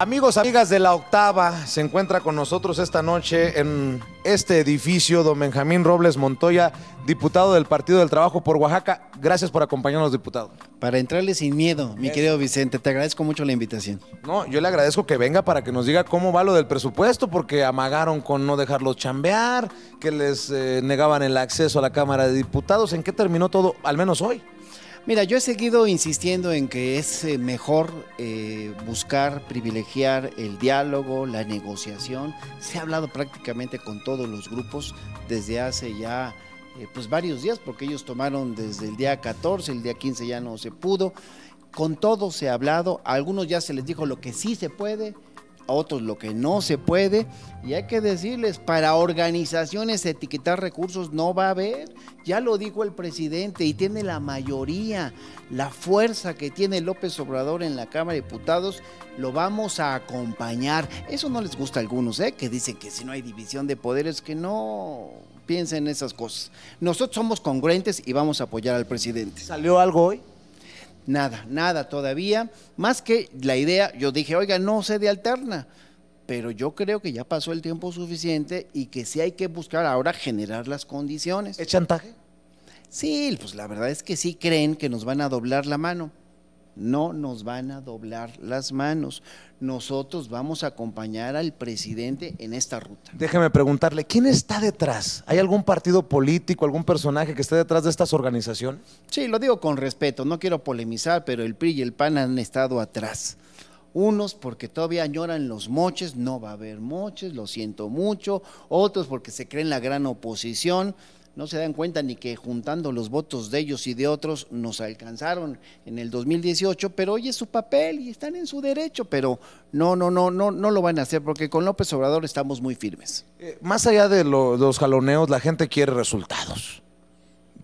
Amigos, amigas de la octava, se encuentra con nosotros esta noche en este edificio don Benjamín Robles Montoya, diputado del Partido del Trabajo por Oaxaca. Gracias por acompañarnos, diputado. Para entrarle sin miedo, mi querido Vicente, te agradezco mucho la invitación. No, yo le agradezco que venga para que nos diga cómo va lo del presupuesto, porque amagaron con no dejarlos chambear, que les eh, negaban el acceso a la Cámara de Diputados. ¿En qué terminó todo, al menos hoy? Mira, yo he seguido insistiendo en que es eh, mejor eh, buscar privilegiar el diálogo, la negociación. Se ha hablado prácticamente con todos los grupos desde hace ya eh, pues varios días, porque ellos tomaron desde el día 14, el día 15 ya no se pudo. Con todos se ha hablado, a algunos ya se les dijo lo que sí se puede, a otros lo que no se puede. Y hay que decirles, para organizaciones etiquetar recursos no va a haber. Ya lo dijo el presidente y tiene la mayoría, la fuerza que tiene López Obrador en la Cámara de Diputados, lo vamos a acompañar. Eso no les gusta a algunos, ¿eh? que dicen que si no hay división de poderes, que no piensen en esas cosas. Nosotros somos congruentes y vamos a apoyar al presidente. ¿Salió algo hoy? nada, nada todavía, más que la idea, yo dije, oiga, no sé de alterna, pero yo creo que ya pasó el tiempo suficiente y que sí hay que buscar ahora generar las condiciones. ¿Es chantaje? Sí, pues la verdad es que sí creen que nos van a doblar la mano. No nos van a doblar las manos. Nosotros vamos a acompañar al presidente en esta ruta. Déjeme preguntarle, ¿quién está detrás? ¿Hay algún partido político, algún personaje que esté detrás de estas organizaciones? Sí, lo digo con respeto, no quiero polemizar, pero el PRI y el PAN han estado atrás. Unos porque todavía añoran los moches, no va a haber moches, lo siento mucho. Otros porque se creen la gran oposición no se dan cuenta ni que juntando los votos de ellos y de otros nos alcanzaron en el 2018, pero hoy es su papel y están en su derecho, pero no, no, no, no, no lo van a hacer porque con López Obrador estamos muy firmes. Eh, más allá de los jaloneos, la gente quiere resultados.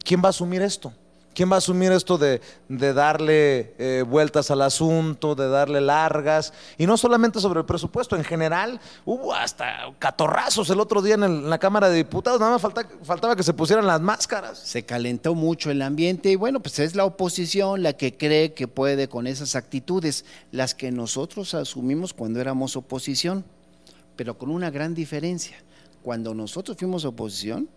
¿Quién va a asumir esto? ¿Quién va a asumir esto de, darle eh, vueltas al asunto, de darle largas? Y no solamente sobre el presupuesto, en general hubo hasta catorrazos el otro día en, la Cámara de Diputados, nada más faltaba que se pusieran las máscaras. Se calentó mucho el ambiente y bueno, pues es la oposición la que cree que puede con esas actitudes, las que nosotros asumimos cuando éramos oposición, pero con una gran diferencia. Cuando nosotros fuimos oposición,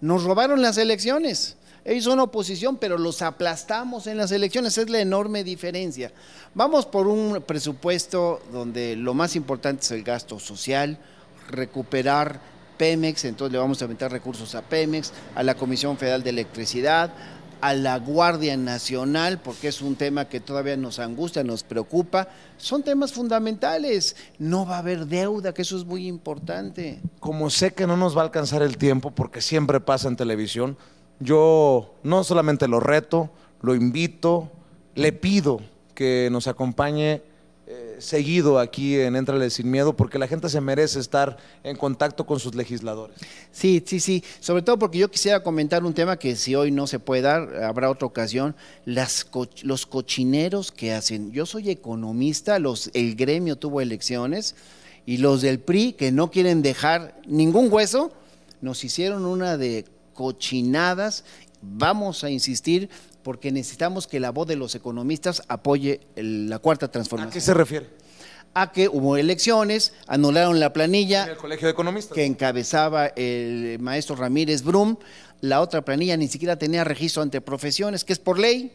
nos robaron las elecciones ellos son oposición, pero los aplastamos en las elecciones. Es la enorme diferencia. Vamos por un presupuesto donde lo más importante es el gasto social, recuperar Pemex, entonces le vamos a aumentar recursos a Pemex, a la Comisión Federal de Electricidad, a la Guardia Nacional, porque es un tema que todavía nos angustia, nos preocupa. Son temas fundamentales. No va a haber deuda, que eso es muy importante. Como sé que no nos va a alcanzar el tiempo, porque siempre pasa en televisión, yo no solamente lo reto, lo invito, le pido que nos acompañe eh, seguido aquí en Entrale sin miedo, porque la gente se merece estar en contacto con sus legisladores. Sí, sí, sí, sobre todo porque yo quisiera comentar un tema que si hoy no se puede dar, habrá otra ocasión, los cochineros que hacen. Yo soy economista, los, el gremio tuvo elecciones y los del PRI que no quieren dejar ningún hueso, nos hicieron una de cochinadas. Vamos a insistir porque necesitamos que la voz de los economistas apoye la cuarta transformación. ¿A qué se refiere? a que hubo elecciones, anularon la planilla Colegio de Economistas. que encabezaba el maestro Ramírez Brum, la otra planilla ni siquiera tenía registro ante profesiones, que es por ley,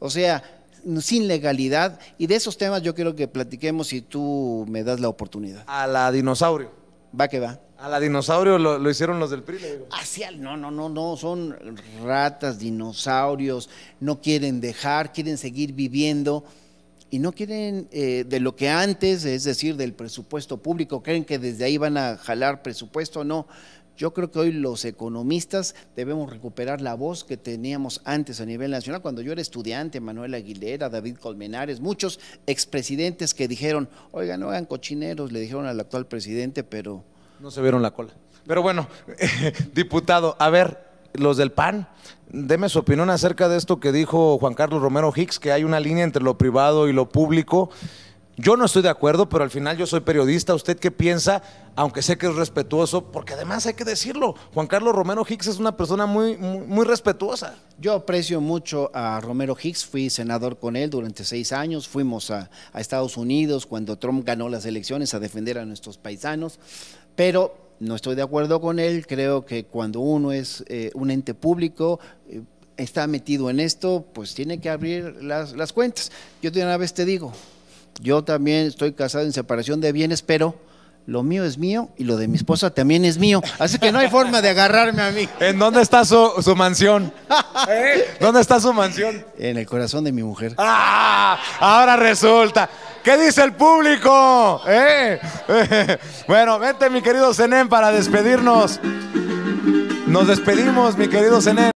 o sea, sin legalidad, y de esos temas yo quiero que platiquemos si tú me das la oportunidad. A la dinosaurio. Va que va. A la dinosaurio lo, hicieron los del PRI. Ah, no, no, no, no, son ratas, dinosaurios, no quieren dejar, quieren seguir viviendo y no quieren eh, de lo que antes, es decir, del presupuesto público, creen que desde ahí van a jalar presupuesto, no. Yo creo que hoy los economistas debemos recuperar la voz que teníamos antes a nivel nacional. Cuando yo era estudiante, Manuel Aguilera, David Colmenares, muchos expresidentes que dijeron, oigan, no hagan cochineros, le dijeron al actual presidente, pero no se vieron la cola. Pero bueno, diputado, a ver, los del PAN, deme su opinión acerca de esto que dijo Juan Carlos Romero Hicks, que hay una línea entre lo privado y lo público. Yo no estoy de acuerdo, pero al final yo soy periodista. ¿Usted qué piensa? Aunque sé que es respetuoso, porque además hay que decirlo, Juan Carlos Romero Hicks es una persona muy, muy, respetuosa. Yo aprecio mucho a Romero Hicks, fui senador con él durante seis años, fuimos a, a Estados Unidos cuando Trump ganó las elecciones a defender a nuestros paisanos. Pero no estoy de acuerdo con él, creo que cuando uno es eh, un ente público, eh, está metido en esto, pues tiene que abrir las, las cuentas. Yo de una vez te digo, yo también estoy casado en separación de bienes, pero lo mío es mío y lo de mi esposa también es mío. Así que no hay forma de agarrarme a mí. ¿En dónde está su, mansión? ¿Eh? ¿Dónde está su mansión? En el corazón de mi mujer. ¡Ah! Ahora resulta. ¿Qué dice el público? ¿Eh? Bueno, vente mi querido Zenén para despedirnos. Nos despedimos, mi querido Zenén.